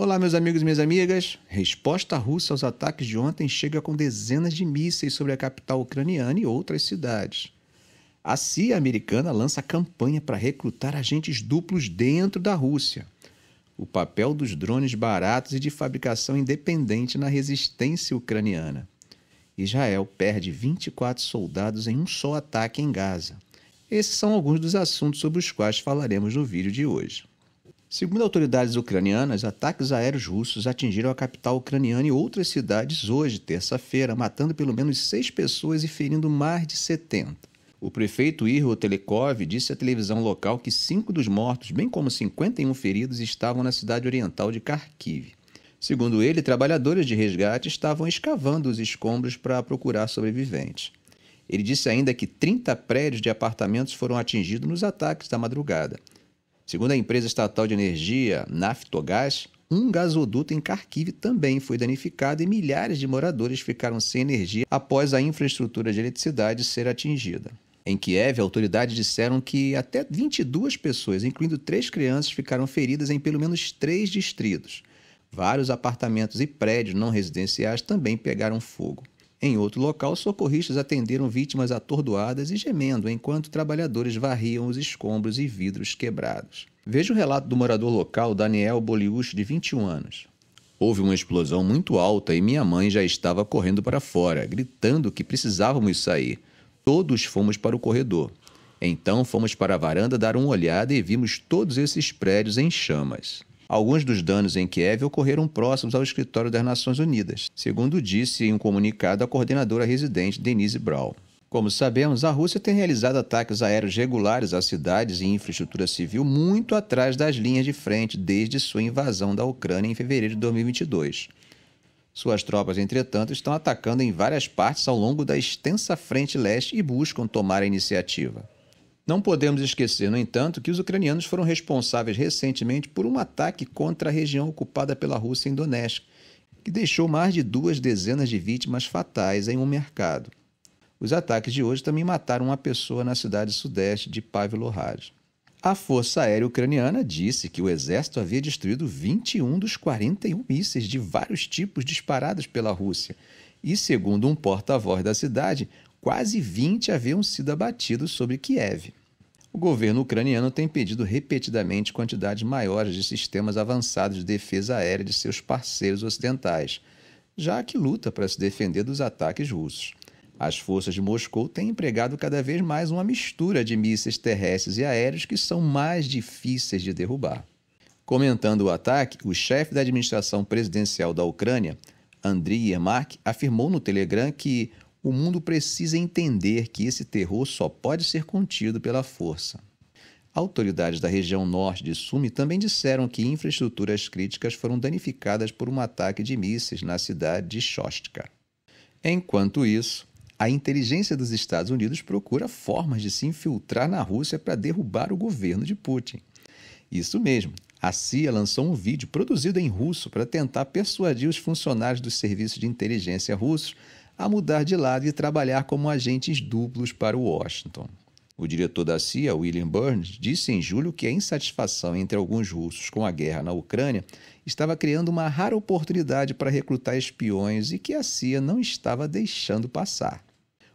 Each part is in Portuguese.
Olá, meus amigos e minhas amigas. Resposta russa aos ataques de ontem chega com dezenas de mísseis sobre a capital ucraniana e outras cidades. A CIA americana lança campanha para recrutar agentes duplos dentro da Rússia. O papel dos drones baratos e de fabricação independente na resistência ucraniana. Israel perde 24 soldados em um só ataque em Gaza. Esses são alguns dos assuntos sobre os quais falaremos no vídeo de hoje. Segundo autoridades ucranianas, ataques aéreos russos atingiram a capital ucraniana e outras cidades hoje, terça-feira, matando pelo menos seis pessoas e ferindo mais de 70. O prefeito Irro Telekov disse à televisão local que cinco dos mortos, bem como 51 feridos, estavam na cidade oriental de Kharkiv. Segundo ele, trabalhadores de resgate estavam escavando os escombros para procurar sobreviventes. Ele disse ainda que 30 prédios de apartamentos foram atingidos nos ataques da madrugada. Segundo a empresa estatal de energia Naftogás, um gasoduto em Kharkiv também foi danificado e milhares de moradores ficaram sem energia após a infraestrutura de eletricidade ser atingida. Em Kiev, autoridades disseram que até 22 pessoas, incluindo três crianças, ficaram feridas em pelo menos três distritos. Vários apartamentos e prédios não residenciais também pegaram fogo. Em outro local, socorristas atenderam vítimas atordoadas e gemendo enquanto trabalhadores varriam os escombros e vidros quebrados. Veja o relato do morador local Daniel Boliuch, de 21 anos. Houve uma explosão muito alta e minha mãe já estava correndo para fora, gritando que precisávamos sair. Todos fomos para o corredor. Então fomos para a varanda dar uma olhada e vimos todos esses prédios em chamas. Alguns dos danos em Kiev ocorreram próximos ao escritório das Nações Unidas, segundo disse em um comunicado a coordenadora residente Denise Brau. Como sabemos, a Rússia tem realizado ataques aéreos regulares a cidades e infraestrutura civil muito atrás das linhas de frente desde sua invasão da Ucrânia em fevereiro de 2022. Suas tropas, entretanto, estão atacando em várias partes ao longo da extensa frente leste e buscam tomar a iniciativa. Não podemos esquecer, no entanto, que os ucranianos foram responsáveis recentemente por um ataque contra a região ocupada pela Rússia em Donetsk, que deixou mais de duas dezenas de vítimas fatais em um mercado. Os ataques de hoje também mataram uma pessoa na cidade sudeste de Pavlohrad. A Força Aérea Ucraniana disse que o exército havia destruído 21 dos 41 mísseis de vários tipos disparados pela Rússia. E, segundo um porta-voz da cidade, quase 20 haviam sido abatidos sobre Kiev. O governo ucraniano tem pedido repetidamente quantidades maiores de sistemas avançados de defesa aérea de seus parceiros ocidentais, já que luta para se defender dos ataques russos. As forças de Moscou têm empregado cada vez mais uma mistura de mísseis terrestres e aéreos que são mais difíceis de derrubar. Comentando o ataque, o chefe da administração presidencial da Ucrânia, Andriy Yermak, afirmou no Telegram que o mundo precisa entender que esse terror só pode ser contido pela força. Autoridades da região norte de Sumi também disseram que infraestruturas críticas foram danificadas por um ataque de mísseis na cidade de Shostka. Enquanto isso, a inteligência dos Estados Unidos procura formas de se infiltrar na Rússia para derrubar o governo de Putin. Isso mesmo, a CIA lançou um vídeo produzido em russo para tentar persuadir os funcionários dos serviços de inteligência russos a mudar de lado e trabalhar como agentes duplos para Washington. O diretor da CIA, William Burns, disse em julho que a insatisfação entre alguns russos com a guerra na Ucrânia estava criando uma rara oportunidade para recrutar espiões e que a CIA não estava deixando passar.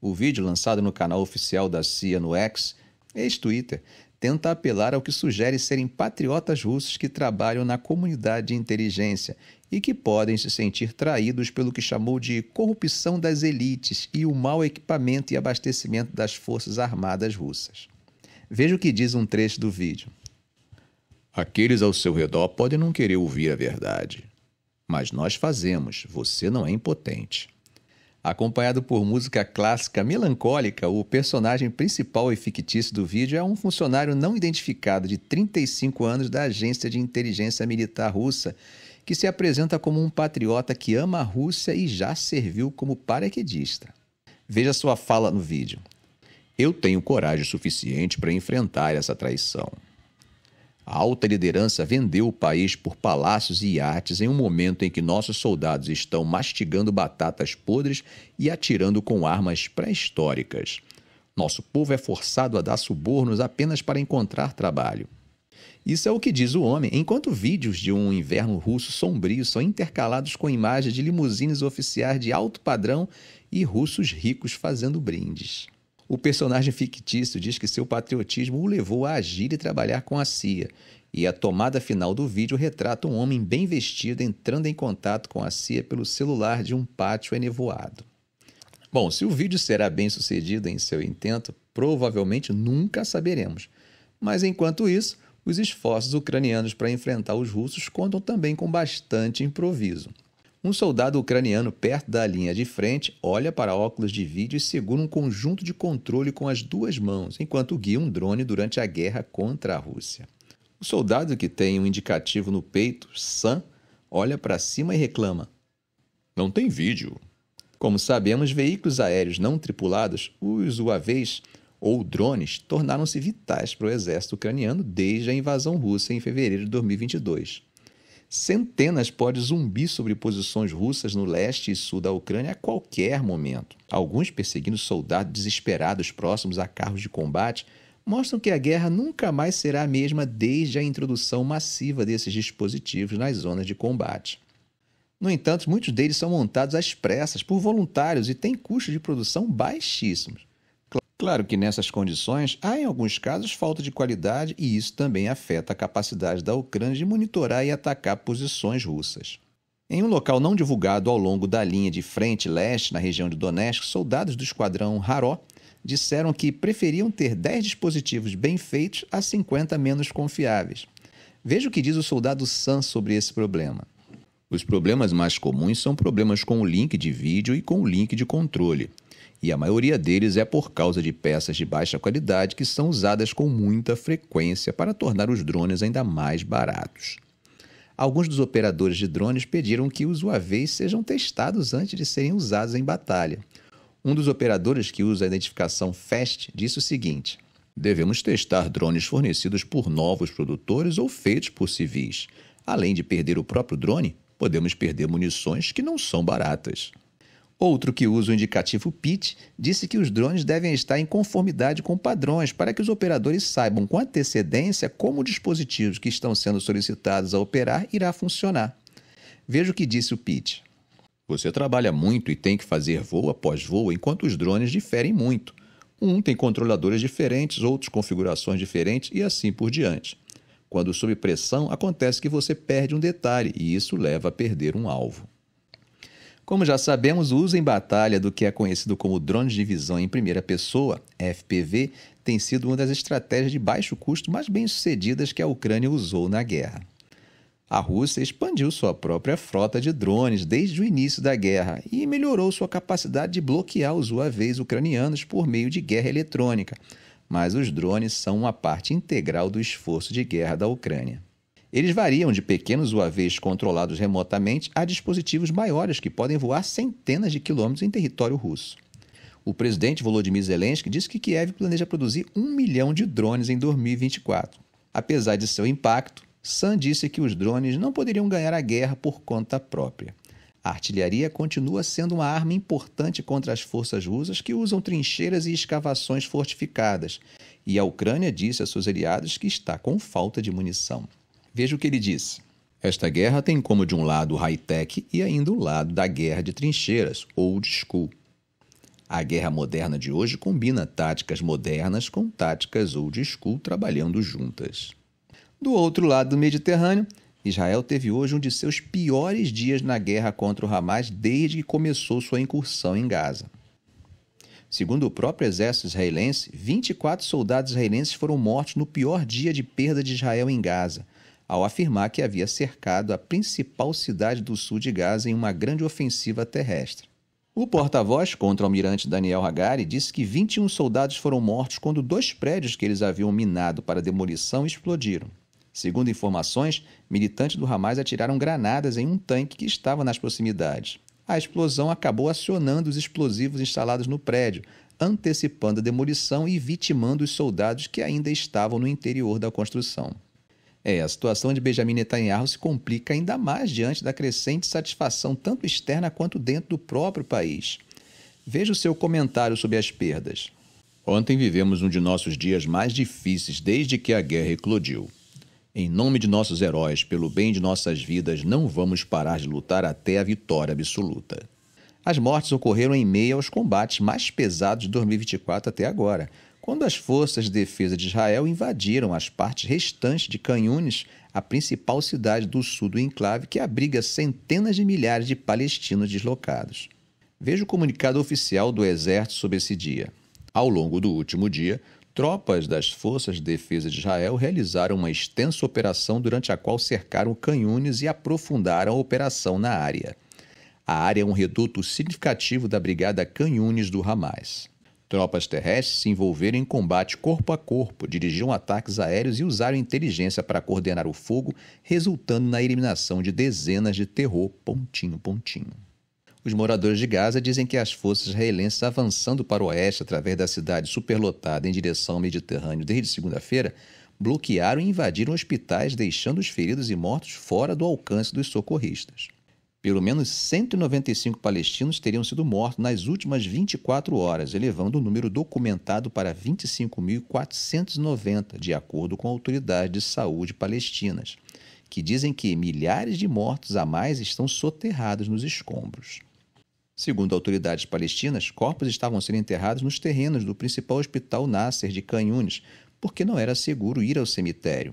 O vídeo lançado no canal oficial da CIA no X, ex-Twitter, tenta apelar ao que sugere serem patriotas russos que trabalham na comunidade de inteligência e que podem se sentir traídos pelo que chamou de corrupção das elites e o mau equipamento e abastecimento das forças armadas russas. Veja o que diz um trecho do vídeo. Aqueles ao seu redor podem não querer ouvir a verdade, mas nós fazemos, você não é impotente. Acompanhado por música clássica melancólica, o personagem principal e fictício do vídeo é um funcionário não identificado de 35 anos da Agência de Inteligência Militar Russa que se apresenta como um patriota que ama a Rússia e já serviu como paraquedista. Veja sua fala no vídeo. Eu tenho coragem suficiente para enfrentar essa traição. A alta liderança vendeu o país por palácios e artes em um momento em que nossos soldados estão mastigando batatas podres e atirando com armas pré-históricas. Nosso povo é forçado a dar subornos apenas para encontrar trabalho. Isso é o que diz o homem, enquanto vídeos de um inverno russo sombrio são intercalados com imagens de limusines oficiais de alto padrão e russos ricos fazendo brindes. O personagem fictício diz que seu patriotismo o levou a agir e trabalhar com a CIA, e a tomada final do vídeo retrata um homem bem vestido entrando em contato com a CIA pelo celular de um pátio enevoado. Bom, se o vídeo será bem sucedido em seu intento, provavelmente nunca saberemos. Mas enquanto isso, os esforços ucranianos para enfrentar os russos contam também com bastante improviso. Um soldado ucraniano perto da linha de frente olha para óculos de vídeo e segura um conjunto de controle com as duas mãos, enquanto guia um drone durante a guerra contra a Rússia. O soldado que tem um indicativo no peito, Sam, olha para cima e reclama: Não tem vídeo. Como sabemos, veículos aéreos não tripulados, os UAVs, ou drones tornaram-se vitais para o exército ucraniano desde a invasão russa em fevereiro de 2022. Centenas podem zumbir sobre posições russas no leste e sul da Ucrânia a qualquer momento. Alguns perseguindo soldados desesperados próximos a carros de combate mostram que a guerra nunca mais será a mesma desde a introdução massiva desses dispositivos nas zonas de combate. No entanto, muitos deles são montados às pressas por voluntários e têm custos de produção baixíssimos. Claro que nessas condições há, em alguns casos, falta de qualidade e isso também afeta a capacidade da Ucrânia de monitorar e atacar posições russas. Em um local não divulgado ao longo da linha de frente leste, na região de Donetsk, soldados do esquadrão Haró disseram que preferiam ter 10 dispositivos bem feitos a 50 menos confiáveis. Veja o que diz o soldado Sam sobre esse problema. Os problemas mais comuns são problemas com o link de vídeo e com o link de controle e a maioria deles é por causa de peças de baixa qualidade que são usadas com muita frequência para tornar os drones ainda mais baratos. Alguns dos operadores de drones pediram que os UAVs sejam testados antes de serem usados em batalha. Um dos operadores que usa a identificação FAST disse o seguinte: Devemos testar drones fornecidos por novos produtores ou feitos por civis. Além de perder o próprio drone, podemos perder munições que não são baratas. Outro que usa o indicativo PIT disse que os drones devem estar em conformidade com padrões para que os operadores saibam com antecedência como dispositivos que estão sendo solicitados a operar irá funcionar. Veja o que disse o PIT. Você trabalha muito e tem que fazer voo após voo, enquanto os drones diferem muito. Um tem controladores diferentes, outros configurações diferentes e assim por diante. Quando sob pressão, acontece que você perde um detalhe e isso leva a perder um alvo. Como já sabemos, o uso em batalha do que é conhecido como drones de visão em primeira pessoa, FPV, tem sido uma das estratégias de baixo custo mais bem-sucedidas que a Ucrânia usou na guerra. A Rússia expandiu sua própria frota de drones desde o início da guerra e melhorou sua capacidade de bloquear os UAVs ucranianos por meio de guerra eletrônica, mas os drones são uma parte integral do esforço de guerra da Ucrânia. Eles variam de pequenos UAVs controlados remotamente a dispositivos maiores que podem voar centenas de quilômetros em território russo. O presidente Volodymyr Zelensky disse que Kiev planeja produzir um milhão de drones em 2024. Apesar de seu impacto, San disse que os drones não poderiam ganhar a guerra por conta própria. A artilharia continua sendo uma arma importante contra as forças russas que usam trincheiras e escavações fortificadas, e a Ucrânia disse a seus aliados que está com falta de munição. Veja o que ele diz. Esta guerra tem como de um lado o high-tech e ainda o lado da guerra de trincheiras, old school. A guerra moderna de hoje combina táticas modernas com táticas old school trabalhando juntas. Do outro lado do Mediterrâneo, Israel teve hoje um de seus piores dias na guerra contra o Hamas desde que começou sua incursão em Gaza. Segundo o próprio exército israelense, 24 soldados israelenses foram mortos no pior dia de perda de Israel em Gaza, ao afirmar que havia cercado a principal cidade do sul de Gaza em uma grande ofensiva terrestre. O porta-voz contra o almirante Daniel Hagari disse que 21 soldados foram mortos quando dois prédios que eles haviam minado para demolição explodiram. Segundo informações, militantes do Hamas atiraram granadas em um tanque que estava nas proximidades. A explosão acabou acionando os explosivos instalados no prédio, antecipando a demolição e vitimando os soldados que ainda estavam no interior da construção. É, a situação de Benjamin Netanyahu se complica ainda mais diante da crescente satisfação, tanto externa quanto dentro do próprio país. Veja o seu comentário sobre as perdas. Ontem vivemos um de nossos dias mais difíceis desde que a guerra eclodiu. Em nome de nossos heróis, pelo bem de nossas vidas, não vamos parar de lutar até a vitória absoluta. As mortes ocorreram em meio aos combates mais pesados de 2024 até agora, quando as forças de defesa de Israel invadiram as partes restantes de Canhunes, a principal cidade do sul do enclave que abriga centenas de milhares de palestinos deslocados. Veja o comunicado oficial do Exército sobre esse dia. Ao longo do último dia, tropas das Forças de Defesa de Israel realizaram uma extensa operação durante a qual cercaram canhunes e aprofundaram a operação na área. A área é um reduto significativo da Brigada Canhunes do Hamas. Tropas terrestres se envolveram em combate corpo a corpo, dirigiam ataques aéreos e usaram inteligência para coordenar o fogo, resultando na eliminação de dezenas de terror pontinho pontinho. Os moradores de Gaza dizem que as forças israelenses avançando para o oeste através da cidade superlotada em direção ao Mediterrâneo desde segunda-feira bloquearam e invadiram hospitais, deixando os feridos e mortos fora do alcance dos socorristas. Pelo menos 195 palestinos teriam sido mortos nas últimas 24 horas, elevando o número documentado para 25.490, de acordo com autoridades de saúde palestinas, que dizem que milhares de mortos a mais estão soterrados nos escombros. Segundo autoridades palestinas, corpos estavam sendo enterrados nos terrenos do principal hospital Nasser de Canhunes, porque não era seguro ir ao cemitério.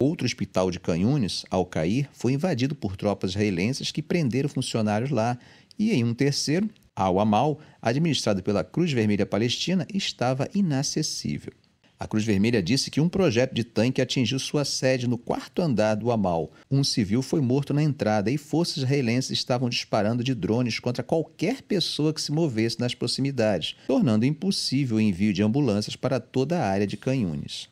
Outro hospital de Canhunes, ao cair, foi invadido por tropas israelenses que prenderam funcionários lá. E em um terceiro, Al Amal, administrado pela Cruz Vermelha Palestina, estava inacessível. A Cruz Vermelha disse que um projeto de tanque atingiu sua sede no quarto andar do Amal. Um civil foi morto na entrada e forças israelenses estavam disparando de drones contra qualquer pessoa que se movesse nas proximidades, tornando impossível o envio de ambulâncias para toda a área de Canhunes.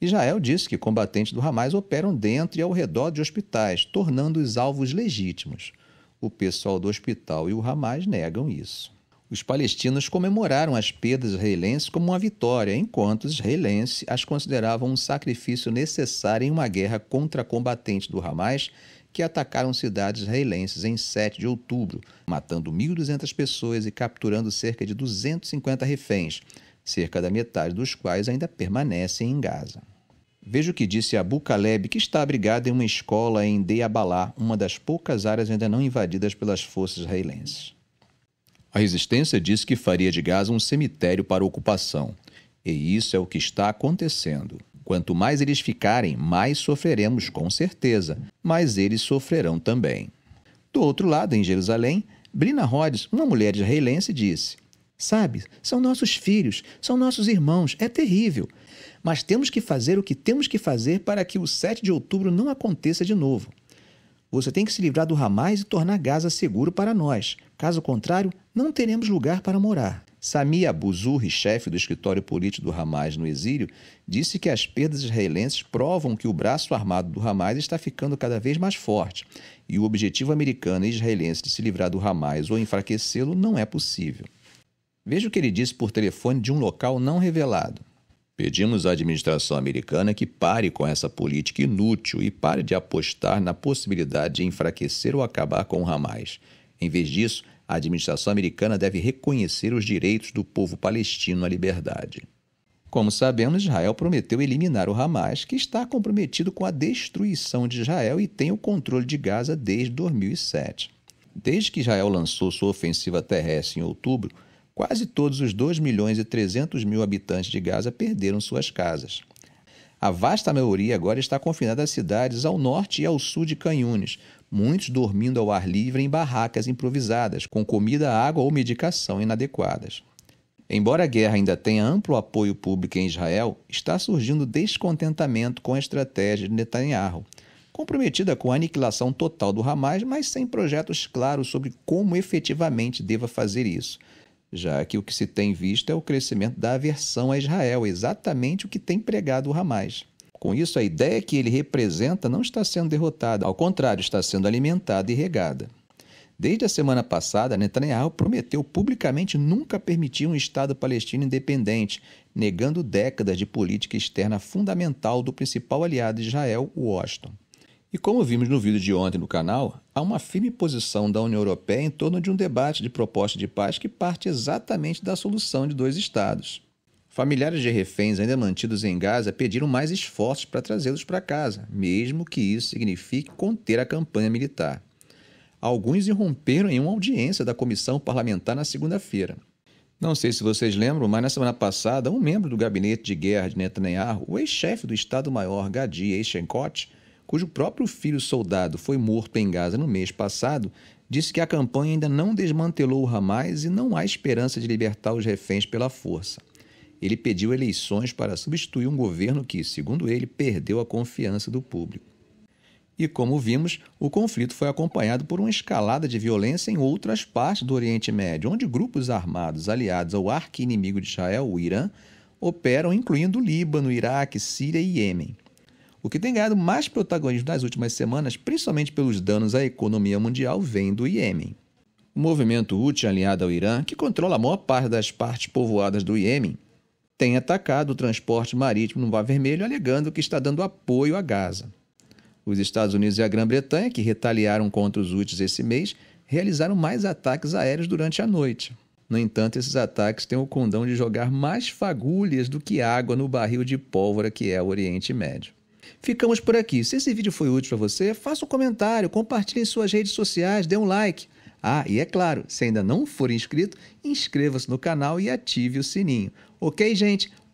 Israel disse que combatentes do Hamas operam dentro e ao redor de hospitais, tornando-os alvos legítimos. O pessoal do hospital e o Hamas negam isso. Os palestinos comemoraram as perdas israelenses como uma vitória, enquanto os israelenses as consideravam um sacrifício necessário em uma guerra contra combatentes do Hamas que atacaram cidades israelenses em 7 de outubro, matando 1.200 pessoas e capturando cerca de 250 reféns, cerca da metade dos quais ainda permanecem em Gaza. Veja o que disse Abu Caleb, que está abrigado em uma escola em Deabalá, uma das poucas áreas ainda não invadidas pelas forças israelenses. A resistência disse que faria de Gaza um cemitério para ocupação, e isso é o que está acontecendo. Quanto mais eles ficarem, mais sofreremos com certeza, mas eles sofrerão também. Do outro lado, em Jerusalém, Brina Rhodes, uma mulher israelense, disse: Sabe? São nossos filhos, são nossos irmãos, é terrível. Mas temos que fazer o que temos que fazer para que o 7 de outubro não aconteça de novo. Você tem que se livrar do Hamas e tornar Gaza seguro para nós. Caso contrário, não teremos lugar para morar. Sami Abu chefe do escritório político do Hamas no exílio, disse que as perdas israelenses provam que o braço armado do Hamas está ficando cada vez mais forte e o objetivo americano e israelense de se livrar do Hamas ou enfraquecê-lo não é possível. Veja o que ele disse por telefone de um local não revelado. Pedimos à administração americana que pare com essa política inútil e pare de apostar na possibilidade de enfraquecer ou acabar com o Hamas. Em vez disso, a administração americana deve reconhecer os direitos do povo palestino à liberdade. Como sabemos, Israel prometeu eliminar o Hamas, que está comprometido com a destruição de Israel e tem o controle de Gaza desde 2007. Desde que Israel lançou sua ofensiva terrestre em outubro, Quase todos os 2 milhões e 300 mil habitantes de Gaza perderam suas casas. A vasta maioria agora está confinada a cidades ao norte e ao sul de Canhunes, muitos dormindo ao ar livre em barracas improvisadas, com comida, água ou medicação inadequadas. Embora a guerra ainda tenha amplo apoio público em Israel, está surgindo descontentamento com a estratégia de Netanyahu, comprometida com a aniquilação total do Hamas, mas sem projetos claros sobre como efetivamente deva fazer isso, já que o que se tem visto é o crescimento da aversão a Israel, exatamente o que tem pregado o Hamas. Com isso, a ideia que ele representa não está sendo derrotada, ao contrário, está sendo alimentada e regada. Desde a semana passada, Netanyahu prometeu publicamente nunca permitir um Estado palestino independente, negando décadas de política externa fundamental do principal aliado de Israel, Washington. E como vimos no vídeo de ontem no canal, há uma firme posição da União Europeia em torno de um debate de proposta de paz que parte exatamente da solução de dois Estados. Familiares de reféns ainda mantidos em Gaza pediram mais esforços para trazê-los para casa, mesmo que isso signifique conter a campanha militar. Alguns irromperam em uma audiência da comissão parlamentar na segunda-feira. Não sei se vocês lembram, mas na semana passada, um membro do gabinete de guerra de Netanyahu, o ex-chefe do Estado-Maior Gadi Eisenkot, cujo próprio filho soldado foi morto em Gaza no mês passado, disse que a campanha ainda não desmantelou o Hamas e não há esperança de libertar os reféns pela força. Ele pediu eleições para substituir um governo que, segundo ele, perdeu a confiança do público. E como vimos, o conflito foi acompanhado por uma escalada de violência em outras partes do Oriente Médio, onde grupos armados aliados ao arqui-inimigo de Israel, o Irã, operam incluindo Líbano, Iraque, Síria e Iêmen. O que tem ganhado mais protagonismo nas últimas semanas, principalmente pelos danos à economia mundial, vem do Iêmen. O movimento Houthi aliado ao Irã, que controla a maior parte das partes povoadas do Iêmen, tem atacado o transporte marítimo no Mar Vermelho, alegando que está dando apoio a Gaza. Os Estados Unidos e a Grã-Bretanha, que retaliaram contra os Houthis esse mês, realizaram mais ataques aéreos durante a noite. No entanto, esses ataques têm o condão de jogar mais fagulhas do que água no barril de pólvora que é o Oriente Médio. Ficamos por aqui. Se esse vídeo foi útil para você, faça um comentário, compartilhe em suas redes sociais, dê um like. Ah, e é claro, se ainda não for inscrito, inscreva-se no canal e ative o sininho. Ok, gente?